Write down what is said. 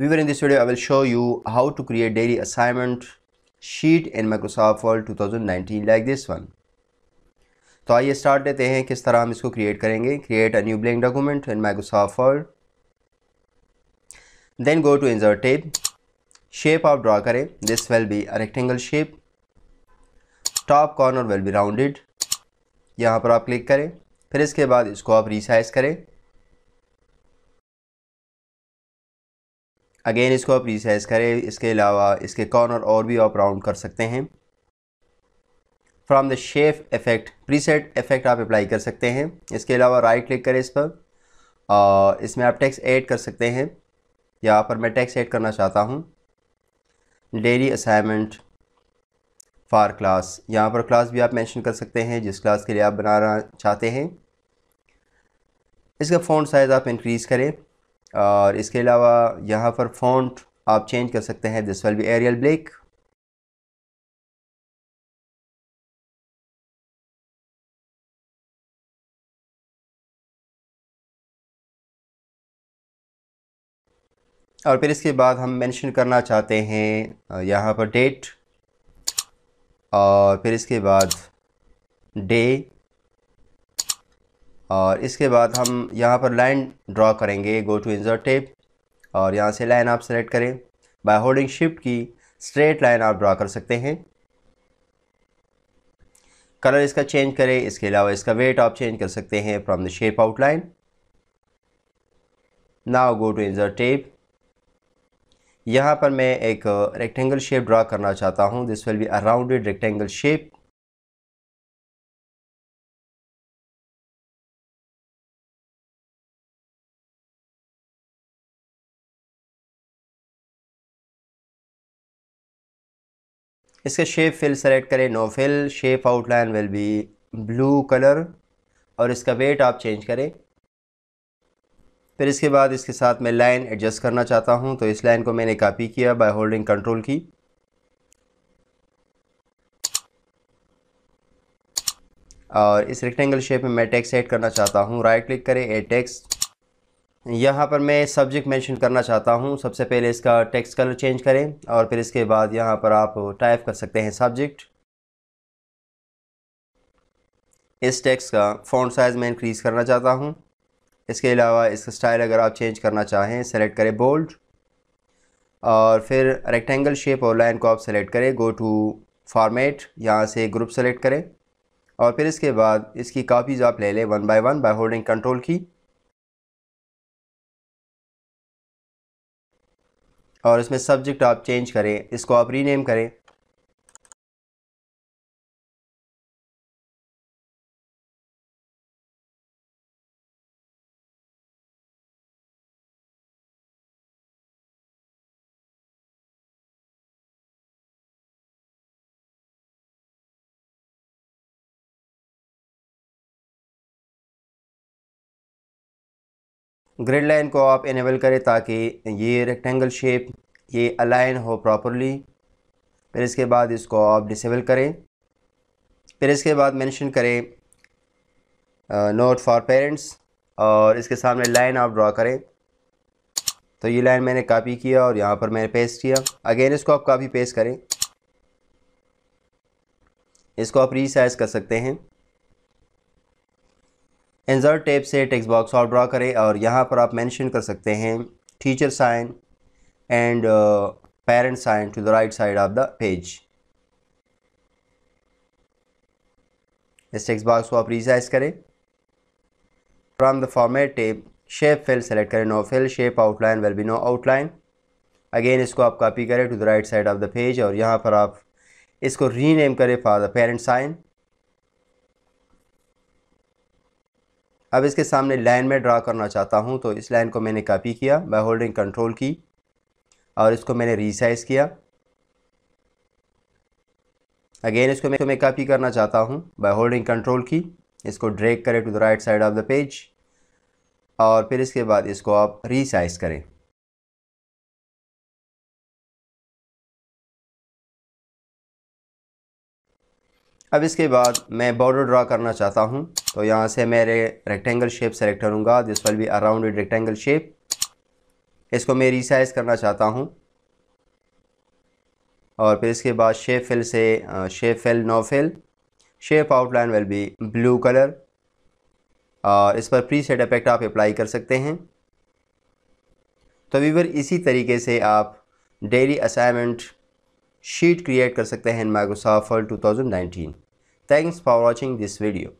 Viewer in this video I will show you how to create daily assignment sheet in Microsoft Word 2019 like this one. तो आइए start लेते हैं किस तरह हम इसको क्रिएट करेंगे create a new blank document in Microsoft Word then go to insert tab shape आप ड्रा करें this will be a rectangle shape top corner will be rounded यहाँ पर आप क्लिक करें फिर इसके बाद इसको आप रिसाइज करें अगेन इसको आप रिसाइज करें इसके अलावा इसके कॉर्नर और भी आप राउंड कर सकते हैं from the shape effect preset effect आप अप्लाई कर सकते हैं इसके अलावा राइट क्लिक करें इस पर और इसमें आप टेक्स्ट ऐड कर सकते हैं यहाँ पर मैं टेक्स्ट ऐड करना चाहता हूँ डेली असाइनमेंट फार क्लास यहाँ पर क्लास भी आप मैंशन कर सकते हैं जिस क्लास के लिए आप बनाना चाहते हैं इसका फोन साइज़ आप इंक्रीज़ करें और इसके अलावा यहाँ पर फॉन्ट आप चेंज कर सकते हैं this will be Arial Black और फिर इसके बाद हम मेंशन करना चाहते हैं यहाँ पर डेट और फिर इसके बाद डे और इसके बाद हम यहाँ पर लाइन ड्रॉ करेंगे गो टू इंजर टेप और यहाँ से लाइन आप सेलेक्ट करें by holding shift key straight line आप ड्रॉ कर सकते हैं कलर इसका चेंज करें इसके अलावा इसका वेट आप चेंज कर सकते हैं from the shape outline now go to insert tab यहाँ पर मैं एक रेक्टेंगल शेप ड्रॉ करना चाहता हूँ this will be a rounded rectangle shape इसके शेप फिल सेलेक्ट करें no fill shape outline will be blue colour और इसका वेट आप चेंज करें फिर इसके बाद इसके साथ मैं लाइन एडजस्ट करना चाहता हूं तो इस लाइन को मैंने कॉपी किया बाय होल्डिंग कंट्रोल की और इस रेक्टेंगल शेप में मैं टेक्स्ट ऐड करना चाहता हूं राइट क्लिक करें ए टेक्स्ट यहाँ पर मैं सब्जेक्ट मेंशन करना चाहता हूँ सबसे पहले इसका टेक्स्ट कलर चेंज करें और फिर इसके बाद यहाँ पर आप टाइप कर सकते हैं सब्जेक्ट इस टेक्स्ट का फ़ॉन्ट साइज़ मैं इंक्रीज़ करना चाहता हूँ इसके अलावा इसका स्टाइल अगर आप चेंज करना चाहें सेलेक्ट करें बोल्ड और फिर रेक्टेंगल शेप और लाइन को आप सेलेक्ट करें गो टू फॉर्मेट यहाँ से ग्रुप सेलेक्ट करें और फिर इसके बाद इसकी कापीज़ आप ले लें one by one by holding control key और इसमें सब्जेक्ट आप चेंज करें इसको आप रीनेम करें ग्रिड लाइन को आप इनेबल करें ताकि ये रेक्टेंगल शेप ये अलाइन हो प्रॉपरली फिर इसके बाद इसको आप डिसेबल करें फिर इसके बाद मेंशन करें नोट फॉर पेरेंट्स और इसके सामने लाइन आप ड्रा करें तो ये लाइन मैंने कॉपी किया और यहाँ पर मैंने पेस्ट किया अगेन इसको आप कॉपी पेस्ट करें इसको आप रीसाइज कर सकते हैं इंसर्ट टेप से टेक्स्ट बॉक्स और ड्रा करें और यहाँ पर आप मेंशन कर सकते हैं teacher sign and parent sign to the right side of the page इस टेक्स्ट बॉक्स को आप रिसाइज करें from the format tab shape fill select करें no fill shape outline will be no outline again इसको आप copy करें to the right side of the page और यहाँ पर आप इसको रीनेम करें फॉर द पेरेंट साइन अब इसके सामने लाइन में ड्रा करना चाहता हूँ तो इस लाइन को मैंने कॉपी किया बाय होल्डिंग कंट्रोल की और इसको मैंने रिसाइज़ किया अगेन इसको मैं तो मैं कॉपी करना चाहता हूँ बाय होल्डिंग कंट्रोल की इसको ड्रैग करें to the right side of the page और फिर इसके बाद इसको आप रिसाइज़ करें अब इसके बाद मैं बॉर्डर ड्रा करना चाहता हूँ तो यहाँ से मैं रेक्टेंगल शेप सेलेक्ट करूँगा this will be a round rectangle shape इसको मैं रिसाइज़ करना चाहता हूँ और फिर इसके बाद शेप फिल से shape fill no fill shape outline will be blue colour और इस पर प्री सेट इफेक्ट आप अप्लाई कर सकते हैं तो वीवर इसी तरीके से आप डेली असाइनमेंट शीट क्रिएट कर सकते हैं Microsoft nineteen thanks for watching this video